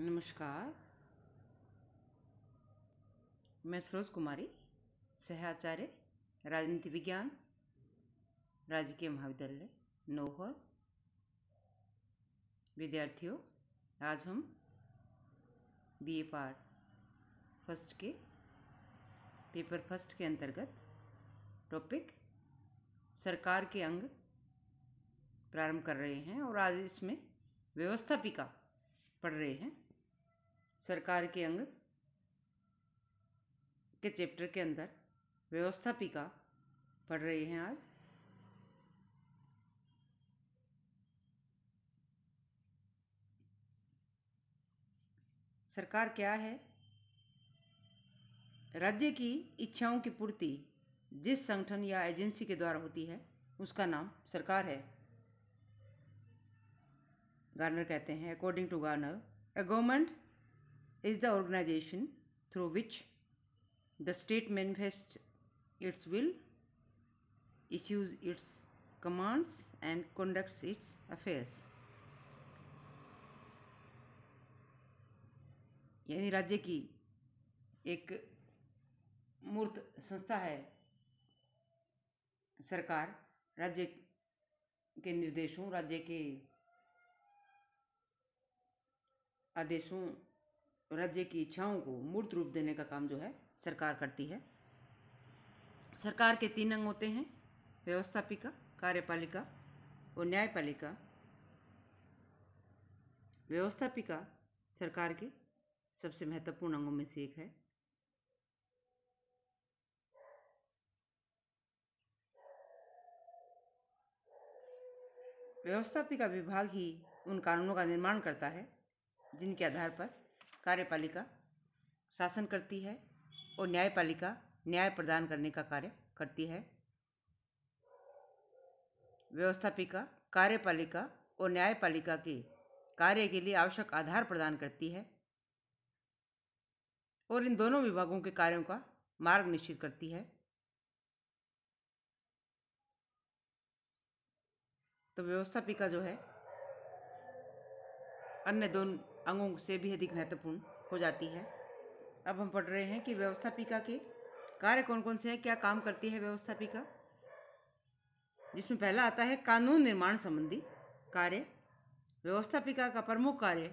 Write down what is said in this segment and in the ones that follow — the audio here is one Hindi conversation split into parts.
नमस्कार मैं सरोज कुमारी सहाचार्य राजनीति विज्ञान राजकीय महाविद्यालय नौहर विद्यार्थियों आज हम बीए पार्ट फर्स्ट के पेपर फर्स्ट के अंतर्गत टॉपिक सरकार के अंग प्रारंभ कर रहे हैं और आज इसमें व्यवस्थापिका पढ़ रहे हैं सरकार के अंग के चैप्टर के अंदर व्यवस्थापिका पढ़ रहे हैं आज सरकार क्या है राज्य की इच्छाओं की पूर्ति जिस संगठन या एजेंसी के द्वारा होती है उसका नाम सरकार है गार्नर कहते हैं according to Garner a government is the organization through which the state manifests its will, issues its commands and conducts its affairs. यानी राज्य की एक मूर्त संस्था है सरकार राज्य के निर्देशों राज्य के आदेशों राज्य की इच्छाओं को मूर्त रूप देने का काम जो है सरकार करती है सरकार के तीन अंग होते हैं व्यवस्थापिका कार्यपालिका और न्यायपालिका व्यवस्थापिका सरकार के सबसे महत्वपूर्ण अंगों में से एक है व्यवस्थापिका विभाग ही उन कानूनों का निर्माण करता है जिनके आधार पर कार्यपालिका शासन करती है और न्यायपालिका न्याय प्रदान करने का कार्य करती है व्यवस्थापिका कार्यपालिका और न्यायपालिका के कार्य के लिए आवश्यक आधार प्रदान करती है और इन दोनों विभागों के कार्यों का मार्ग निश्चित करती है तो व्यवस्थापिका जो है अन्य दोनों अंगों से भी अधिक महत्वपूर्ण हो जाती है अब हम पढ़ रहे हैं कि व्यवस्थापिका के कार्य कौन कौन से हैं क्या काम करती है व्यवस्थापिका जिसमें पहला आता है कानून निर्माण संबंधी कार्य व्यवस्थापिका का प्रमुख कार्य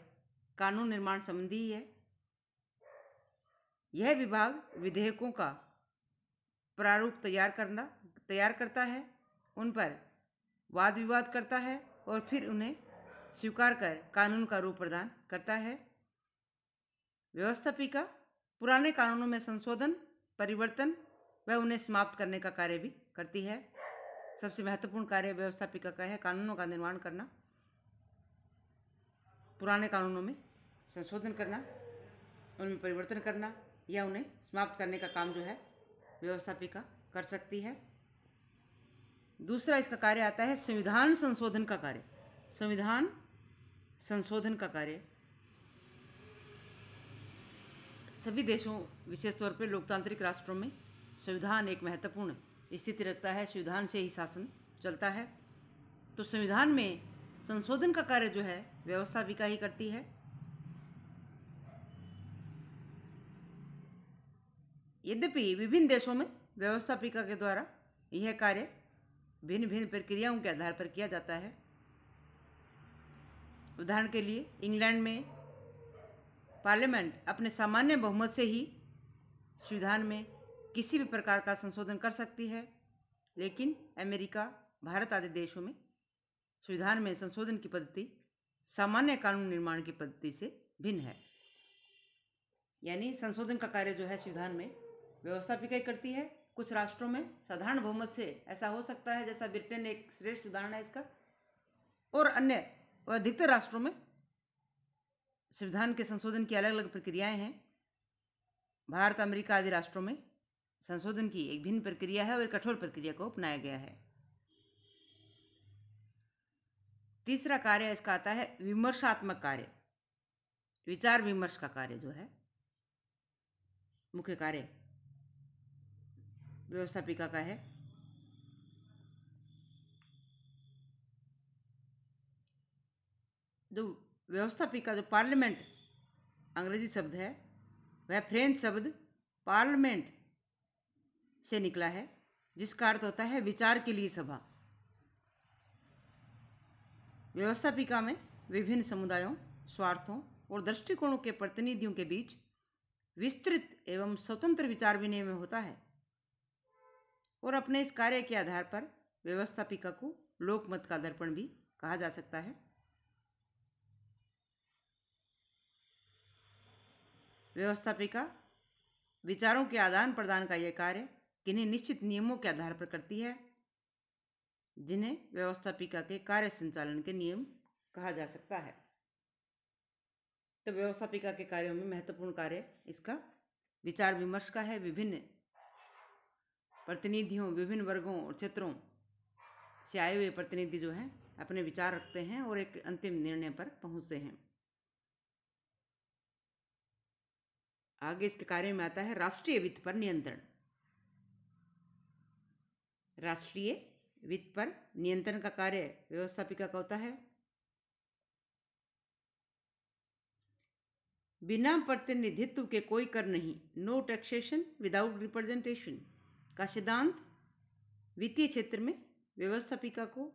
कानून निर्माण संबंधी है यह विभाग विधेयकों का प्रारूप तैयार करना तैयार करता है उन पर वाद विवाद करता है और फिर उन्हें स्वीकार कर कानून का रूप प्रदान करता है व्यवस्थापिका पुराने कानूनों में संशोधन परिवर्तन व उन्हें समाप्त करने का कार्य भी करती है सबसे महत्वपूर्ण कार्य व्यवस्थापिका का है कानूनों का निर्माण करना पुराने कानूनों में संशोधन करना उनमें परिवर्तन करना या उन्हें समाप्त करने का काम जो है व्यवस्थापिका कर सकती है दूसरा इसका कार्य आता है संविधान संशोधन का कार्य संविधान संशोधन का कार्य सभी देशों विशेष तौर पर लोकतांत्रिक राष्ट्रों में संविधान एक महत्वपूर्ण स्थिति रखता है संविधान से ही शासन चलता है तो संविधान में संशोधन का कार्य जो है व्यवस्था विका ही करती है यद्यपि विभिन्न देशों में व्यवस्थापिका के द्वारा यह कार्य भिन्न भिन्न प्रक्रियाओं के आधार पर किया जाता है उदाहरण के लिए इंग्लैंड में पार्लियामेंट अपने सामान्य बहुमत से ही संविधान में किसी भी प्रकार का संशोधन कर सकती है लेकिन अमेरिका भारत आदि देशों में संविधान में संशोधन की पद्धति सामान्य कानून निर्माण की पद्धति से भिन्न है यानी संशोधन का कार्य जो है संविधान में व्यवस्था भी कई करती है कुछ राष्ट्रों में साधारण बहुमत से ऐसा हो सकता है जैसा ब्रिटेन एक श्रेष्ठ उदाहरण है इसका और अन्य और अधिकतर राष्ट्रों में संविधान के संशोधन की अलग अलग प्रक्रियाएं हैं भारत अमेरिका आदि राष्ट्रों में संशोधन की एक भिन्न प्रक्रिया है और एक कठोर प्रक्रिया को अपनाया गया है तीसरा कार्य इसका आता है विमर्शात्मक कार्य विचार विमर्श का कार्य जो है मुख्य कार्य व्यवस्थापिका का है जो व्यवस्थापिका जो पार्लियामेंट अंग्रेजी शब्द है वह फ्रेंच शब्द पार्लियामेंट से निकला है जिसका अर्थ होता है विचार के लिए सभा व्यवस्थापिका में विभिन्न समुदायों स्वार्थों और दृष्टिकोणों के प्रतिनिधियों के बीच विस्तृत एवं स्वतंत्र विचार विनिमय होता है और अपने इस कार्य के आधार पर व्यवस्थापिका को लोकमत का दर्पण भी कहा जा सकता है व्यवस्थापिका विचारों के आदान प्रदान का यह कार्य किन्हीं निश्चित नियमों के आधार पर करती है जिन्हें व्यवस्थापिका के कार्य संचालन के नियम कहा जा सकता है तो व्यवस्थापिका के कार्यों में महत्वपूर्ण कार्य इसका विचार विमर्श का है विभिन्न प्रतिनिधियों विभिन्न वर्गों और क्षेत्रों से आए हुए प्रतिनिधि जो हैं अपने विचार रखते हैं और एक अंतिम निर्णय पर पहुंचते हैं आगे इसके कार्य में आता है राष्ट्रीय वित्त पर नियंत्रण राष्ट्रीय वित्त पर नियंत्रण का कार्य व्यवस्थापिका का होता है बिना प्रतिनिधित्व के कोई कर नहीं नो टैक्सेशन विदाउट रिप्रेजेंटेशन का सिद्धांत वित्तीय क्षेत्र में व्यवस्थापिका को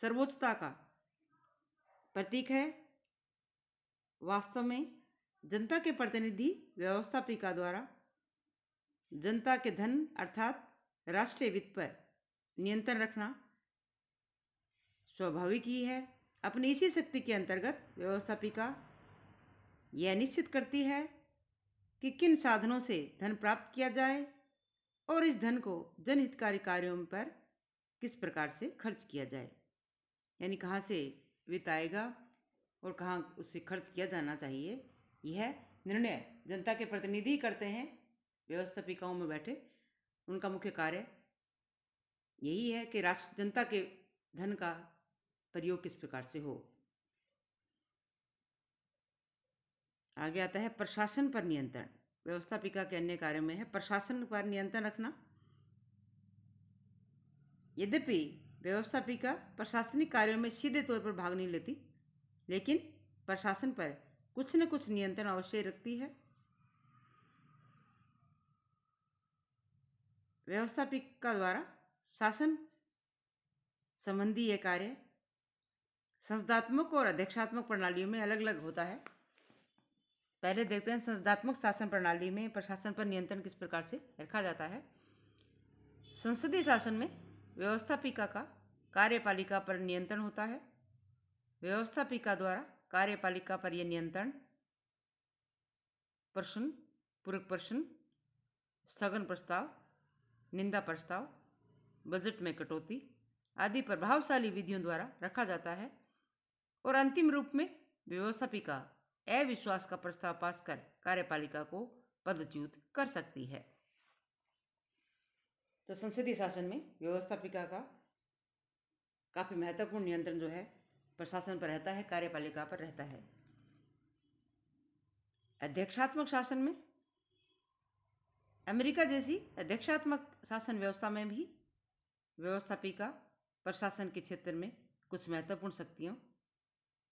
सर्वोच्चता का प्रतीक है वास्तव में जनता के प्रतिनिधि व्यवस्थापिका द्वारा जनता के धन अर्थात राष्ट्रीय वित्त पर नियंत्रण रखना स्वाभाविक ही है अपनी इसी शक्ति के अंतर्गत व्यवस्थापिका यह निश्चित करती है कि किन साधनों से धन प्राप्त किया जाए और इस धन को जनहितकारी कार्यों पर किस प्रकार से खर्च किया जाए यानी कहाँ से वित्त आएगा और कहाँ उससे खर्च किया जाना चाहिए यह निर्णय जनता के प्रतिनिधि करते हैं व्यवस्थापिकाओं में बैठे उनका मुख्य कार्य यही है कि राष्ट्र जनता के धन का प्रयोग किस प्रकार से हो आगे आता है प्रशासन पर नियंत्रण व्यवस्थापिका के अन्य कार्य में है प्रशासन पर नियंत्रण रखना यद्यपि व्यवस्थापिका प्रशासनिक कार्यों में सीधे तौर पर भाग नहीं लेती लेकिन प्रशासन पर कुछ न कुछ नियंत्रण अवश्य रखती है व्यवस्थापिका द्वारा शासन संबंधी यह कार्य संस्थात्मक और अध्यक्षात्मक प्रणालियों में अलग अलग होता है पहले देखते हैं संस्थात्मक शासन प्रणाली में प्रशासन पर नियंत्रण किस प्रकार से रखा जाता है संसदीय शासन में व्यवस्थापिका का कार्यपालिका पर नियंत्रण होता है व्यवस्थापिका द्वारा कार्यपालिका पर यह नियंत्रण प्रश्न पूरक प्रश्न स्थगन प्रस्ताव निंदा प्रस्ताव बजट में कटौती आदि प्रभावशाली विधियों द्वारा रखा जाता है और अंतिम रूप में व्यवस्थापिका अविश्वास का प्रस्ताव पास कर कार्यपालिका को पदच्युत कर सकती है तो संसदीय शासन में व्यवस्थापिका का काफ़ी महत्वपूर्ण नियंत्रण जो है प्रशासन पर रहता है कार्यपालिका पर रहता है अध्यक्षात्मक शासन में अमेरिका जैसी अध्यक्षात्मक शासन व्यवस्था में भी व्यवस्थापिका प्रशासन के क्षेत्र में कुछ महत्वपूर्ण शक्तियों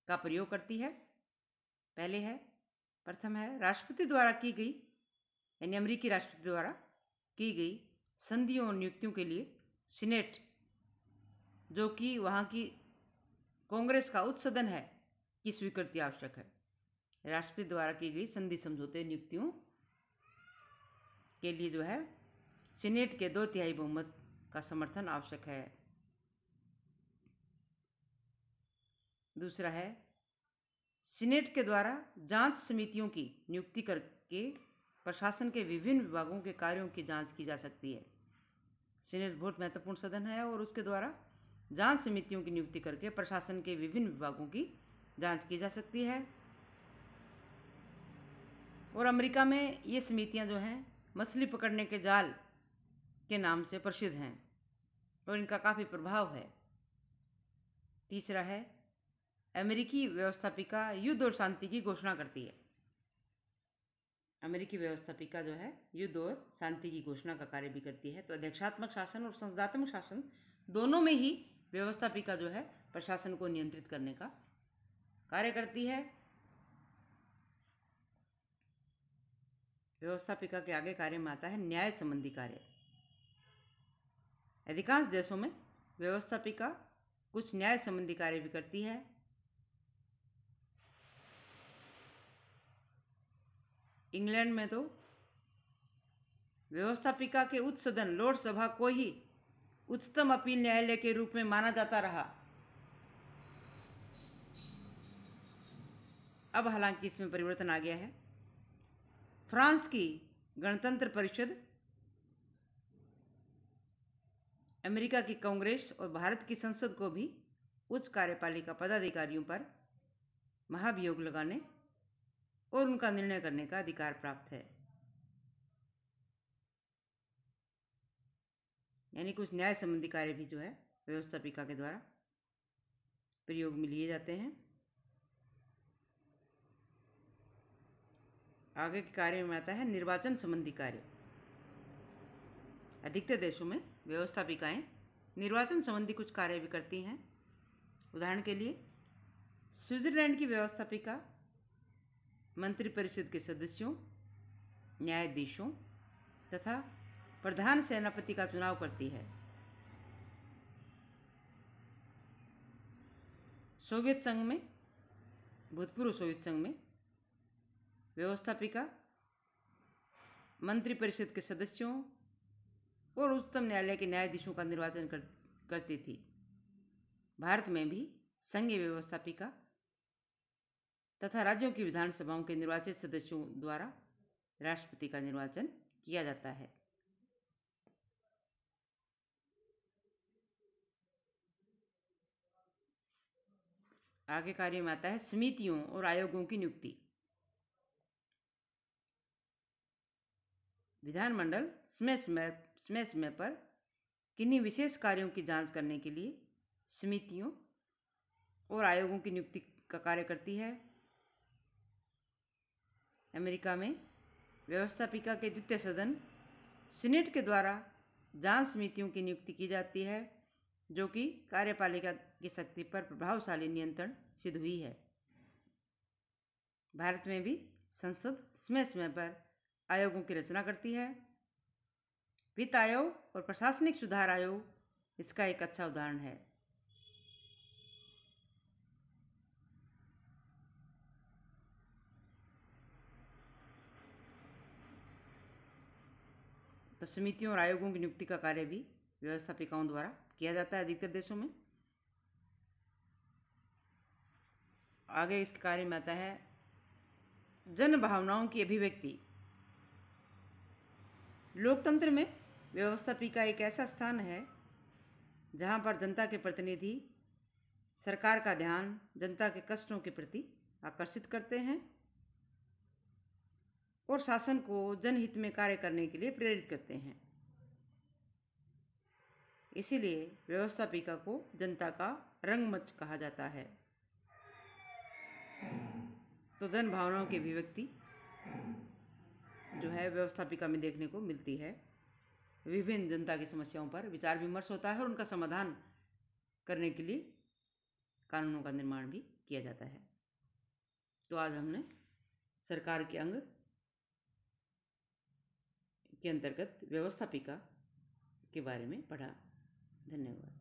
का प्रयोग करती है पहले है प्रथम है राष्ट्रपति द्वारा की गई यानी अमेरिकी राष्ट्रपति द्वारा की गई संधियों और नियुक्तियों के लिए सीनेट जो कि वहाँ की कांग्रेस का उच्च सदन है की स्वीकृति आवश्यक है राष्ट्रपति द्वारा की गई संधि समझौते नियुक्तियों के लिए जो है सीनेट के दो तिहाई बहुमत का समर्थन आवश्यक है दूसरा है सीनेट के द्वारा जांच समितियों की नियुक्ति करके प्रशासन के विभिन्न विभागों के कार्यों की जांच की जा सकती है सीनेट बहुत महत्वपूर्ण सदन है और उसके द्वारा जांच समितियों की नियुक्ति करके प्रशासन के विभिन्न विभागों की जांच की जा सकती है और अमेरिका में ये समितियां जो हैं मछली पकड़ने के जाल के नाम से प्रसिद्ध हैं और इनका काफ़ी प्रभाव है तीसरा है अमेरिकी व्यवस्थापिका युद्ध और शांति की घोषणा करती है अमेरिकी व्यवस्थापिका जो है युद्ध और शांति की घोषणा का कार्य भी करती है तो अध्यक्षात्मक शासन और संसदात्मक शासन दोनों में ही व्यवस्थापिका जो है प्रशासन को नियंत्रित करने का कार्य करती है व्यवस्थापिका के आगे कार्य में आता है न्याय संबंधी कार्य अधिकांश देशों में व्यवस्थापिका कुछ न्याय संबंधी कार्य भी करती है इंग्लैंड में तो व्यवस्थापिका के उच्च सदन लोकसभा को ही उच्चतम अपील न्यायालय के रूप में माना जाता रहा अब हालांकि इसमें परिवर्तन आ गया है फ्रांस की गणतंत्र परिषद अमेरिका की कांग्रेस और भारत की संसद को भी उच्च कार्यपालिका पदाधिकारियों पर महाभियोग लगाने और उनका निर्णय करने का अधिकार प्राप्त है यानी कुछ न्याय संबंधी कार्य भी जो है व्यवस्थापिका के द्वारा प्रयोग में लिए जाते हैं आगे के कार्य में आता है निर्वाचन संबंधी कार्य अधिकतर देशों में व्यवस्थापिकाएं निर्वाचन संबंधी कुछ कार्य भी करती हैं उदाहरण के लिए स्विट्जरलैंड की व्यवस्थापिका मंत्रिपरिषद के सदस्यों न्यायाधीशों तथा प्रधान सेनापति का चुनाव करती है सोवियत संघ में भूतपूर्व सोवियत संघ में व्यवस्थापिका मंत्रिपरिषद के सदस्यों और उच्चतम न्यायालय के न्यायाधीशों का निर्वाचन कर, करती थी भारत में भी संघीय व्यवस्थापिका तथा राज्यों की विधानसभाओं के निर्वाचित सदस्यों द्वारा राष्ट्रपति का निर्वाचन किया जाता है आगे कार्य में आता है समितियों और आयोगों की नियुक्ति विधानमंडल समय समय समय समय पर किन्हीं विशेष कार्यों की जांच करने के लिए समितियों और आयोगों की नियुक्ति का कार्य करती है अमेरिका में व्यवस्थापिका के द्वितीय सदन सीनेट के द्वारा जांच समितियों की नियुक्ति की जाती है जो कि कार्यपालिका की शक्ति पर प्रभावशाली नियंत्रण सिद्ध हुई है भारत में भी संसद समय समय पर आयोगों की रचना करती है वित्त आयोग और प्रशासनिक सुधार आयोग इसका एक अच्छा उदाहरण है तो समितियों और आयोगों की नियुक्ति का कार्य भी व्यवस्थापिकाओं द्वारा किया जाता है अधिकतर देशों में आगे इसके कार्य में आता है जन भावनाओं की अभिव्यक्ति लोकतंत्र में व्यवस्था पीका एक ऐसा स्थान है जहाँ पर जनता के प्रतिनिधि सरकार का ध्यान जनता के कष्टों के प्रति आकर्षित करते हैं और शासन को जनहित में कार्य करने के लिए प्रेरित करते हैं इसीलिए व्यवस्थापिका को जनता का रंगमंच कहा जाता है तो धन भावनाओं की अभिव्यक्ति जो है व्यवस्थापिका में देखने को मिलती है विभिन्न जनता की समस्याओं पर विचार विमर्श होता है और उनका समाधान करने के लिए कानूनों का निर्माण भी किया जाता है तो आज हमने सरकार के अंग के अंतर्गत व्यवस्थापिका के बारे में पढ़ा धन्यवाद